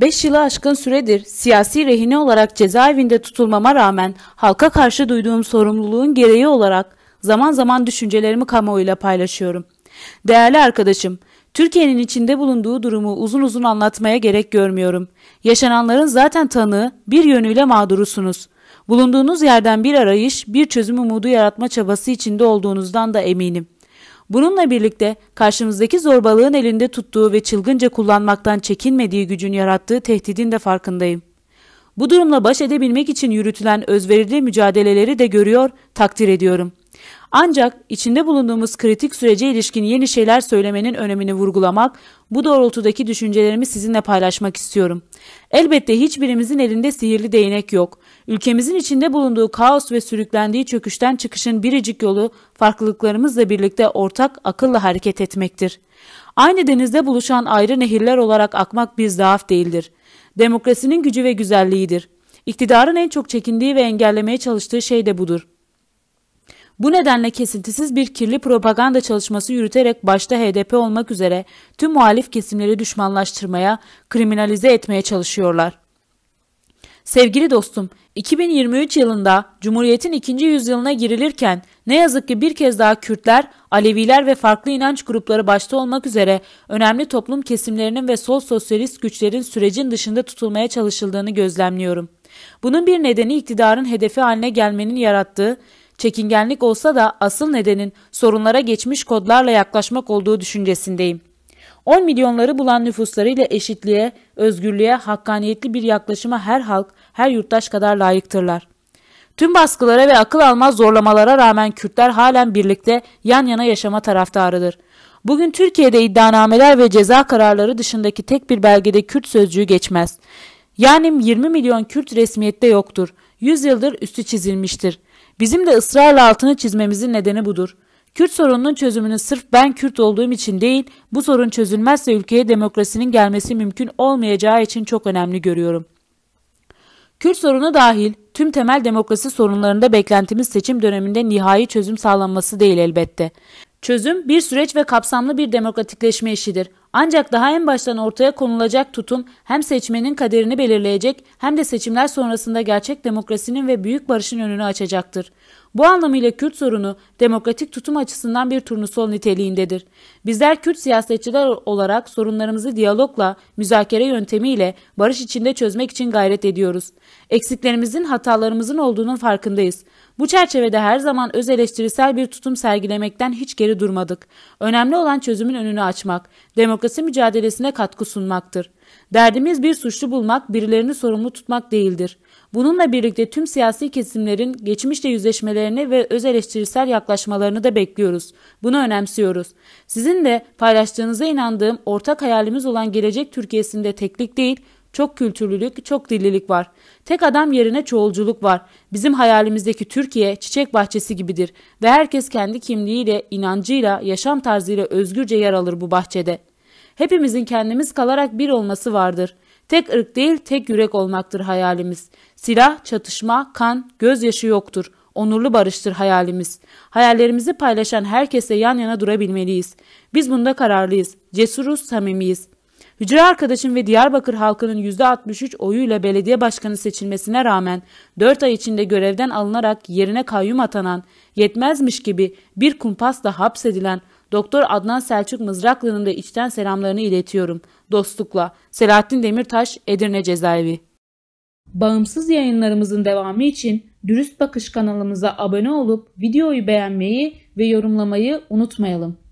5 yılı aşkın süredir siyasi rehine olarak cezaevinde tutulmama rağmen halka karşı duyduğum sorumluluğun gereği olarak zaman zaman düşüncelerimi kamuoyuyla paylaşıyorum. Değerli arkadaşım, Türkiye'nin içinde bulunduğu durumu uzun uzun anlatmaya gerek görmüyorum. Yaşananların zaten tanığı, bir yönüyle mağdurusunuz. Bulunduğunuz yerden bir arayış, bir çözüm umudu yaratma çabası içinde olduğunuzdan da eminim. Bununla birlikte karşımızdaki zorbalığın elinde tuttuğu ve çılgınca kullanmaktan çekinmediği gücün yarattığı tehdidin de farkındayım. Bu durumla baş edebilmek için yürütülen özverili mücadeleleri de görüyor, takdir ediyorum.'' Ancak içinde bulunduğumuz kritik sürece ilişkin yeni şeyler söylemenin önemini vurgulamak, bu doğrultudaki düşüncelerimi sizinle paylaşmak istiyorum. Elbette hiçbirimizin elinde sihirli değnek yok. Ülkemizin içinde bulunduğu kaos ve sürüklendiği çöküşten çıkışın biricik yolu farklılıklarımızla birlikte ortak akılla hareket etmektir. Aynı denizde buluşan ayrı nehirler olarak akmak bir zaaf değildir. Demokrasinin gücü ve güzelliğidir. İktidarın en çok çekindiği ve engellemeye çalıştığı şey de budur. Bu nedenle kesintisiz bir kirli propaganda çalışması yürüterek başta HDP olmak üzere tüm muhalif kesimleri düşmanlaştırmaya, kriminalize etmeye çalışıyorlar. Sevgili dostum, 2023 yılında Cumhuriyet'in ikinci yüzyılına girilirken ne yazık ki bir kez daha Kürtler, Aleviler ve farklı inanç grupları başta olmak üzere önemli toplum kesimlerinin ve sol sosyalist güçlerin sürecin dışında tutulmaya çalışıldığını gözlemliyorum. Bunun bir nedeni iktidarın hedefi haline gelmenin yarattığı Çekingenlik olsa da asıl nedenin sorunlara geçmiş kodlarla yaklaşmak olduğu düşüncesindeyim. 10 milyonları bulan nüfuslarıyla eşitliğe, özgürlüğe, hakkaniyetli bir yaklaşıma her halk, her yurttaş kadar layıktırlar. Tüm baskılara ve akıl almaz zorlamalara rağmen Kürtler halen birlikte yan yana yaşama taraftarıdır. Bugün Türkiye'de iddianameler ve ceza kararları dışındaki tek bir belgede Kürt sözcüğü geçmez. Yani 20 milyon Kürt resmiyette yoktur yüzyıldır üstü çizilmiştir. Bizim de ısrarla altını çizmemizin nedeni budur. Kürt sorununun çözümünü sırf ben Kürt olduğum için değil, bu sorun çözülmezse ülkeye demokrasinin gelmesi mümkün olmayacağı için çok önemli görüyorum. Kürt sorunu dahil tüm temel demokrasi sorunlarında beklentimiz seçim döneminde nihai çözüm sağlanması değil elbette. Çözüm bir süreç ve kapsamlı bir demokratikleşme işidir. Ancak daha en baştan ortaya konulacak tutum hem seçmenin kaderini belirleyecek hem de seçimler sonrasında gerçek demokrasinin ve büyük barışın önünü açacaktır. Bu anlamıyla Kürt sorunu demokratik tutum açısından bir turnusol niteliğindedir. Bizler Kürt siyasetçiler olarak sorunlarımızı diyalogla, müzakere yöntemiyle barış içinde çözmek için gayret ediyoruz. Eksiklerimizin, hatalarımızın olduğunun farkındayız. Bu çerçevede her zaman öz eleştirisel bir tutum sergilemekten hiç geri durmadık. Önemli olan çözümün önünü açmak, demokrasi mücadelesine katkı sunmaktır. Derdimiz bir suçlu bulmak, birilerini sorumlu tutmak değildir. Bununla birlikte tüm siyasi kesimlerin geçmişle yüzleşmelerini ve öz eleştirisel yaklaşmalarını da bekliyoruz. Bunu önemsiyoruz. Sizin de paylaştığınıza inandığım ortak hayalimiz olan gelecek Türkiye'sinde teklik değil, çok kültürlülük, çok dillilik var. Tek adam yerine çoğulculuk var. Bizim hayalimizdeki Türkiye çiçek bahçesi gibidir ve herkes kendi kimliğiyle, inancıyla, yaşam tarzıyla özgürce yer alır bu bahçede. Hepimizin kendimiz kalarak bir olması vardır. Tek ırk değil tek yürek olmaktır hayalimiz. Silah, çatışma, kan, gözyaşı yoktur. Onurlu barıştır hayalimiz. Hayallerimizi paylaşan herkese yan yana durabilmeliyiz. Biz bunda kararlıyız. Cesuruz, samimiyiz. Hücre arkadaşım ve Diyarbakır halkının %63 oyuyla belediye başkanı seçilmesine rağmen 4 ay içinde görevden alınarak yerine kayyum atanan, yetmezmiş gibi bir kumpasla hapsedilen Doktor Adnan Selçuk Mızraklı'nın da içten selamlarını iletiyorum. Dostlukla Selahattin Demirtaş, Edirne Cezaevi. Bağımsız yayınlarımızın devamı için Dürüst Bakış kanalımıza abone olup videoyu beğenmeyi ve yorumlamayı unutmayalım.